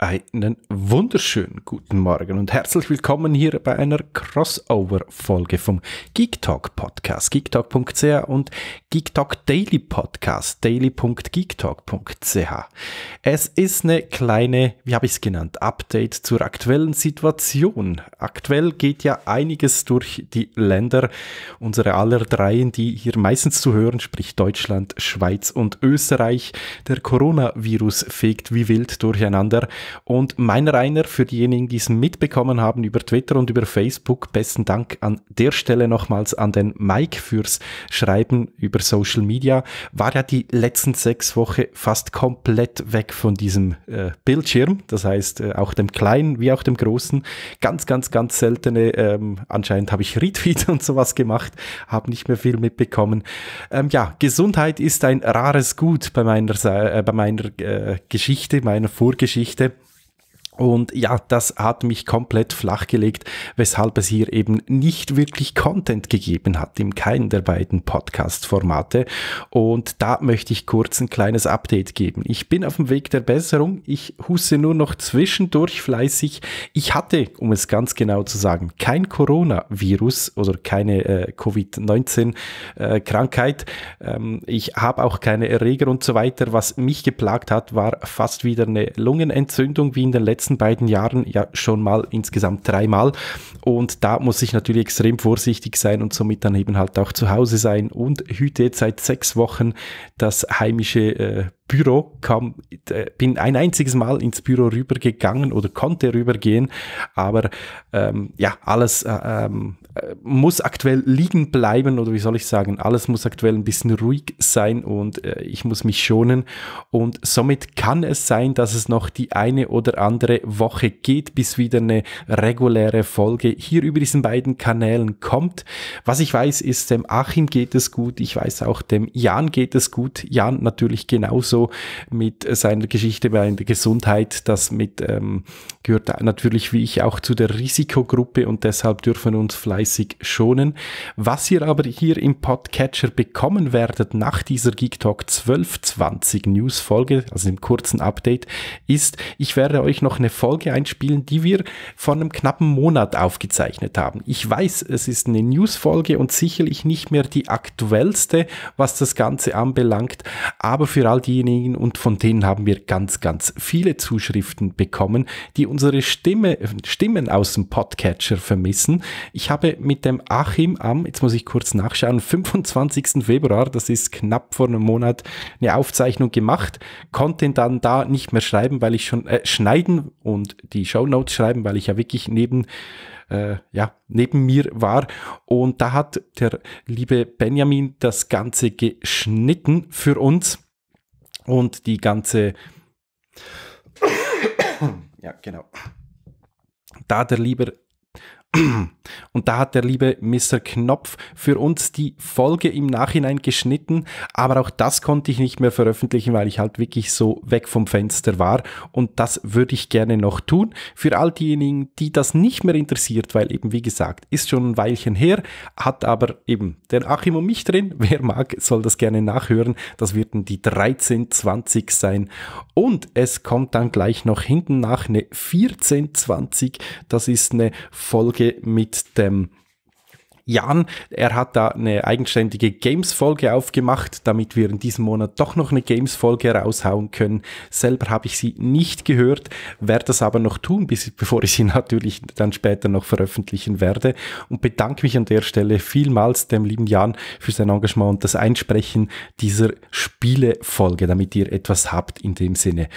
Einen wunderschönen guten Morgen und herzlich willkommen hier bei einer Crossover-Folge vom Geek Talk Podcast, geektalk.ch und Geek Talk Daily Podcast, daily.geektalk.ch. Es ist eine kleine, wie habe ich es genannt, Update zur aktuellen Situation. Aktuell geht ja einiges durch die Länder, unsere aller dreien, die hier meistens zu hören, sprich Deutschland, Schweiz und Österreich. Der Coronavirus fegt wie wild durcheinander. Und mein Rainer, für diejenigen, die es mitbekommen haben über Twitter und über Facebook, besten Dank an der Stelle nochmals an den Mike fürs Schreiben über Social Media. War ja die letzten sechs Wochen fast komplett weg von diesem äh, Bildschirm. Das heißt, äh, auch dem Kleinen wie auch dem Großen. Ganz, ganz, ganz seltene. Ähm, anscheinend habe ich Retweet und sowas gemacht, habe nicht mehr viel mitbekommen. Ähm, ja, Gesundheit ist ein rares Gut bei meiner, äh, bei meiner äh, Geschichte, meiner Vorgeschichte. Und ja, das hat mich komplett flachgelegt, weshalb es hier eben nicht wirklich Content gegeben hat in keinem der beiden Podcast-Formate. Und da möchte ich kurz ein kleines Update geben. Ich bin auf dem Weg der Besserung. Ich husse nur noch zwischendurch fleißig. Ich hatte, um es ganz genau zu sagen, kein Coronavirus oder keine äh, Covid-19-Krankheit. Äh, ähm, ich habe auch keine Erreger und so weiter. Was mich geplagt hat, war fast wieder eine Lungenentzündung wie in den letzten letzten beiden Jahren ja schon mal insgesamt dreimal. Und da muss ich natürlich extrem vorsichtig sein und somit dann eben halt auch zu Hause sein und hüte jetzt seit sechs Wochen das heimische äh, Büro kam, äh, bin ein einziges Mal ins Büro rübergegangen oder konnte rübergehen, aber ähm, ja, alles äh, ähm, äh, muss aktuell liegen bleiben oder wie soll ich sagen, alles muss aktuell ein bisschen ruhig sein und äh, ich muss mich schonen und somit kann es sein, dass es noch die eine oder andere Woche geht, bis wieder eine reguläre Folge hier über diesen beiden Kanälen kommt. Was ich weiß, ist dem Achim geht es gut, ich weiß auch dem Jan geht es gut, Jan natürlich genauso so mit seiner Geschichte bei der Gesundheit, das mit ähm, gehört natürlich wie ich auch zu der Risikogruppe und deshalb dürfen wir uns fleißig schonen. Was ihr aber hier im Podcatcher bekommen werdet nach dieser Geek Talk 1220 News Folge, also im kurzen Update, ist, ich werde euch noch eine Folge einspielen, die wir vor einem knappen Monat aufgezeichnet haben. Ich weiß, es ist eine News Folge und sicherlich nicht mehr die aktuellste, was das Ganze anbelangt, aber für all diejenigen und von denen haben wir ganz, ganz viele Zuschriften bekommen, die uns unsere Stimme, Stimmen aus dem Podcatcher vermissen. Ich habe mit dem Achim am, jetzt muss ich kurz nachschauen, 25. Februar, das ist knapp vor einem Monat, eine Aufzeichnung gemacht, konnte ihn dann da nicht mehr schreiben, weil ich schon äh, schneiden und die Shownotes schreiben, weil ich ja wirklich neben äh, ja, neben mir war. Und da hat der liebe Benjamin das Ganze geschnitten für uns und die ganze genau. Da der lieber Und da hat der liebe Mr. Knopf für uns die Folge im Nachhinein geschnitten, aber auch das konnte ich nicht mehr veröffentlichen, weil ich halt wirklich so weg vom Fenster war und das würde ich gerne noch tun. Für all diejenigen, die das nicht mehr interessiert, weil eben wie gesagt, ist schon ein Weilchen her, hat aber eben den Achim und mich drin, wer mag, soll das gerne nachhören, das wird dann die 1320 sein und es kommt dann gleich noch hinten nach eine 1420, das ist eine Folge Folge mit dem Jan. Er hat da eine eigenständige Games-Folge aufgemacht, damit wir in diesem Monat doch noch eine Games-Folge raushauen können. Selber habe ich sie nicht gehört, werde das aber noch tun, bis, bevor ich sie natürlich dann später noch veröffentlichen werde. Und bedanke mich an der Stelle vielmals dem lieben Jan für sein Engagement und das Einsprechen dieser Spiele-Folge, damit ihr etwas habt in dem Sinne.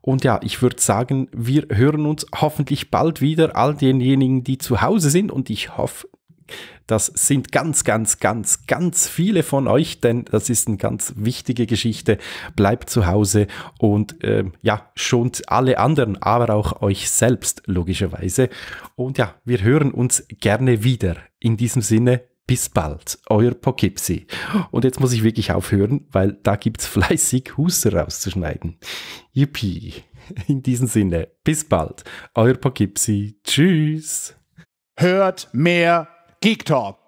Und ja, ich würde sagen, wir hören uns hoffentlich bald wieder. All denjenigen, die zu Hause sind und ich hoffe, das sind ganz, ganz, ganz, ganz viele von euch, denn das ist eine ganz wichtige Geschichte. Bleibt zu Hause und äh, ja, schont alle anderen, aber auch euch selbst logischerweise. Und ja, wir hören uns gerne wieder. In diesem Sinne, bis bald, euer Poughkeepsie. Und jetzt muss ich wirklich aufhören, weil da gibt es fleißig Huster rauszuschneiden. Yippie. In diesem Sinne, bis bald, euer Poughkeepsie. Tschüss. Hört mehr Geek Talk.